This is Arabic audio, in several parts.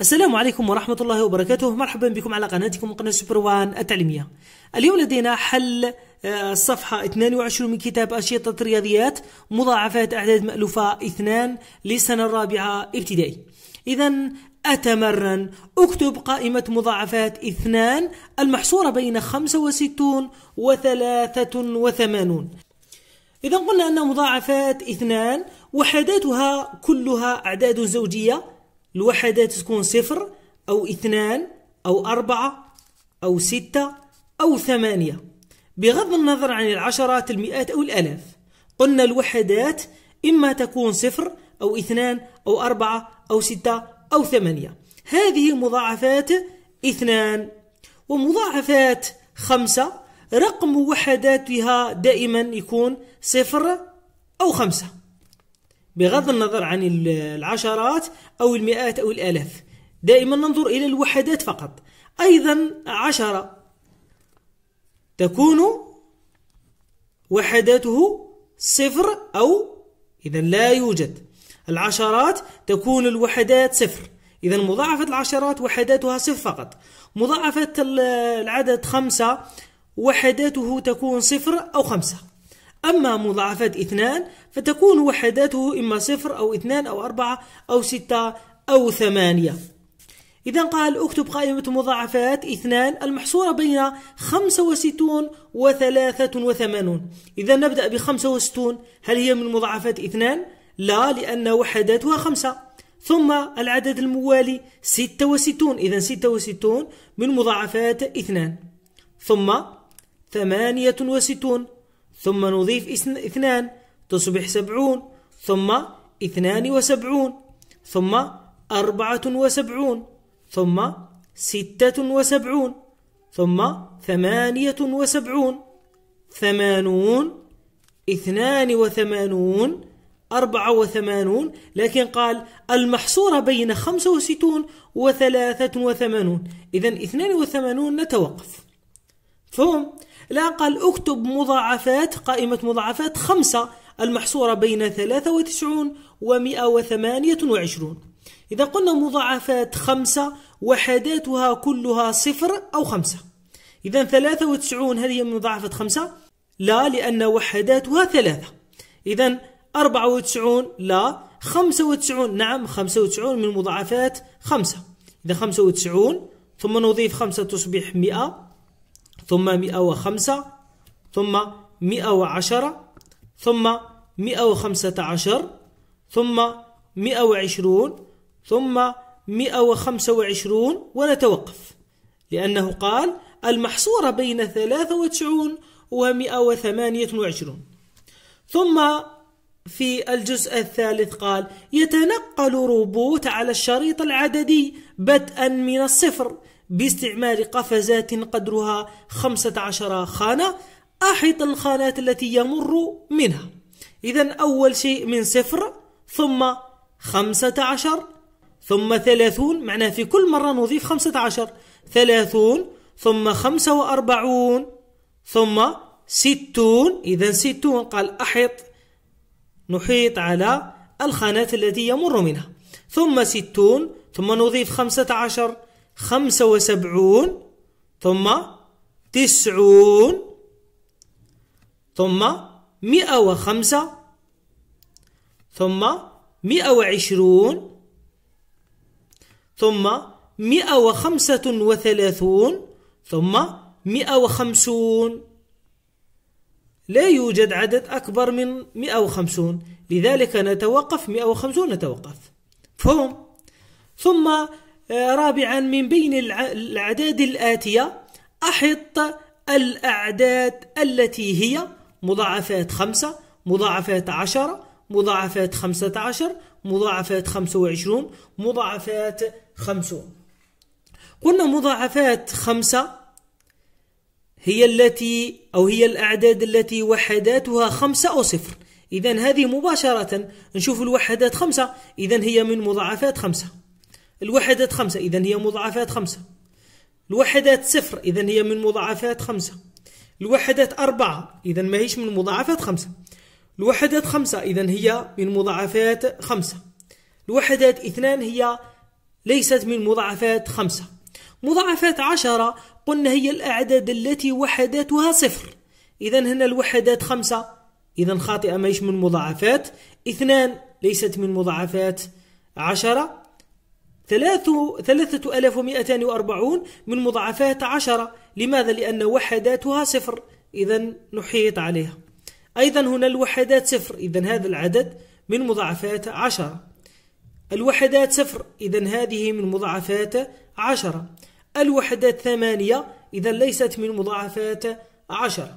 السلام عليكم ورحمة الله وبركاته مرحبا بكم على قناتكم قناة سوبر وان التعليمية اليوم لدينا حل الصفحة آه، 22 من كتاب أشيطة الرياضيات مضاعفات أعداد مألوفة 2 للسنة الرابعة ابتدائي إذا أتمرن اكتب قائمة مضاعفات 2 المحصورة بين 65 و 83 إذا قلنا أن مضاعفات 2 وحداتها كلها أعداد زوجية الوحدات تكون صفر أو اثنان أو أربعة أو ستة أو ثمانية بغض النظر عن العشرات المئات أو الآلاف قلنا الوحدات إما تكون صفر أو اثنان أو أربعة أو ستة أو ثمانية هذه مضاعفات اثنان ومضاعفات خمسة رقم وحداتها دائما يكون صفر أو خمسة بغض النظر عن العشرات أو المئات أو الآلاف دائما ننظر إلى الوحدات فقط أيضا عشرة تكون وحداته صفر أو إذا لا يوجد العشرات تكون الوحدات صفر إذا مضاعفة العشرات وحداتها صفر فقط مضاعفة العدد خمسة وحداته تكون صفر أو خمسة أما مضاعفات اثنان فتكون وحداته إما صفر أو اثنان أو أربعة أو ستة أو ثمانية إذا قال اكتب قائمة مضاعفات اثنان المحصورة بين خمسة وستون وثلاثة وثمانون إذا نبدأ بخمسة وستون هل هي من مضاعفات اثنان؟ لا لأن وحداتها خمسة ثم العدد الموالي ستة وستون إذا ستة وستون من مضاعفات اثنان ثم ثمانية وستون ثم نضيف اثنان تصبح سبعون ثم اثنان وسبعون ثم أربعة وسبعون ثم ستة وسبعون ثم ثمانية وسبعون ثمانون اثنان وثمانون أربعة وثمانون لكن قال المحصورة بين خمسة وستون وثلاثة وثمانون إذا اثنان وثمانون نتوقف فهم الآن قال اكتب مضاعفات قائمة مضاعفات خمسة المحصورة بين 93 و 128 إذا قلنا مضاعفات خمسة وحداتها كلها صفر أو خمسة إذا 93 هل هي من مضاعفة خمسة؟ لا لأن وحداتها ثلاثة إذا 94 لا 95 نعم 95 من مضاعفات خمسة إذا 95 ثم نضيف خمسة تصبح 100 ثم 105 ثم 110 ثم 115 ثم 120 ثم 125 ونتوقف لأنه قال المحصورة بين 93 و 128 ثم في الجزء الثالث قال يتنقل روبوت على الشريط العددي بدءا من الصفر باستعمال قفزات قدرها 15 خانة أحيط الخانات التي يمر منها إذا أول شيء من صفر ثم 15 ثم 30 معناه في كل مرة نضيف 15 30 ثم 45 ثم 60 إذا 60 قال أحيط نحيط على الخانات التي يمر منها ثم 60 ثم نضيف 15 خمسة وسبعون ثم تسعون ثم مئة وخمسة ثم مئة وعشرون ثم مئة وخمسة وثلاثون ثم مئة وخمسون لا يوجد عدد أكبر من مئة وخمسون لذلك نتوقف مئة وخمسون نتوقف فهم ثم آه، رابعا من بين الأعداد الآتية أحط الأعداد التي هي مضاعفات خمسة مضاعفات عشرة مضاعفات خمسة عشر مضاعفات خمسة وعشرون مضاعفات خمسون قلنا مضاعفات خمسة هي التي أو هي الأعداد التي وحداتها خمسة أو صفر إذا هذه مباشرة نشوف الوحدات خمسة إذا هي من مضاعفات خمسة الوحدات خمسة إذا هي مضاعفات خمسة الوحدات صفر إذا هي من مضاعفات خمسة الوحدات أربعة إذا ما هيش من مضاعفات خمسة الوحدات خمسة إذا هي من مضاعفات خمسة الوحدات اثنان هي ليست من مضاعفات خمسة مضاعفات عشرة قلنا هي الأعداد التي وحداتها صفر إذا هنا الوحدات خمسة إذا خاطئة ماهيش من مضاعفات اثنان ليست من مضاعفات عشرة ثلاثة ألاف ومائتان وأربعون من مضاعفات عشرة لماذا؟ لأن وحداتها صفر إذا نحيط عليها أيضا هنا الوحدات صفر إذا هذا العدد من مضاعفات عشرة الوحدات صفر إذا هذه من مضاعفات عشرة الوحدات ثمانية إذا ليست من مضاعفات عشرة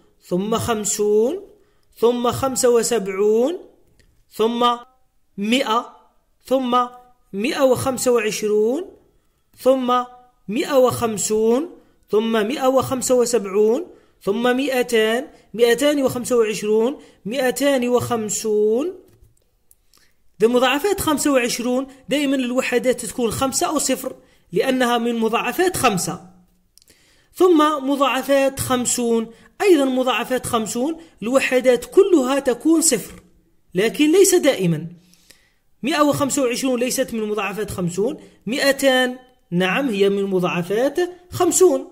ثم خمسون ثم خمسة وسبعون ثم مئة ثم مئة وخمسة وعشرون ثم مئة وخمسون ثم مئة وخمسة وسبعون ثم مئتان مئتان وخمسة وعشرون مئتان وخمسون ذا مضاعفات خمسة وعشرون دائما الوحدات تكون خمسة أو صفر لأنها من مضاعفات خمسة ثم مضاعفات خمسون أيضا مضاعفات خمسون الوحدات كلها تكون صفر لكن ليس دائما 125 ليست من مضاعفات خمسون 200 نعم هي من مضاعفات 50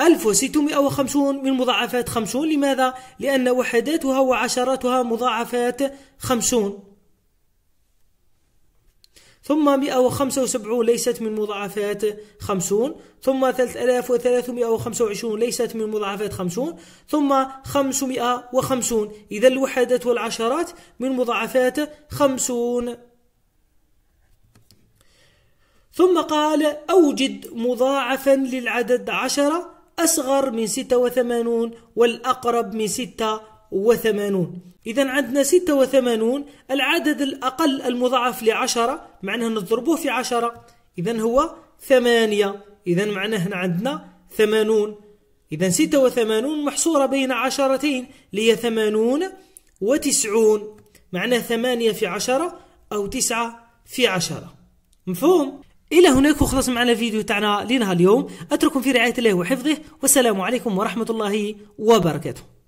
1650 من مضاعفات خمسون لماذا؟ لأن وحداتها وعشراتها مضاعفات خمسون ثم 175 ليست من مضاعفات 50 ثم 3325 ليست من مضاعفات 50 ثم 550 إذا الوحدات والعشرات من مضاعفات 50 ثم قال أوجد مضاعفا للعدد 10 أصغر من 86 والأقرب من 6 وثمانون إذا عندنا ستة وثمانون العدد الأقل المضاعف لعشرة معناه نضربه في عشرة إذا هو ثمانية إذا معناه هنا عندنا ثمانون إذا ستة وثمانون محصورة بين عشرتين لي ثمانون وتسعون معناه ثمانية في عشرة أو تسعة في عشرة مفهوم؟ إلى هناك وخلص معنا الفيديو تاعنا لنهار اليوم أترككم في رعاية الله وحفظه والسلام عليكم ورحمة الله وبركاته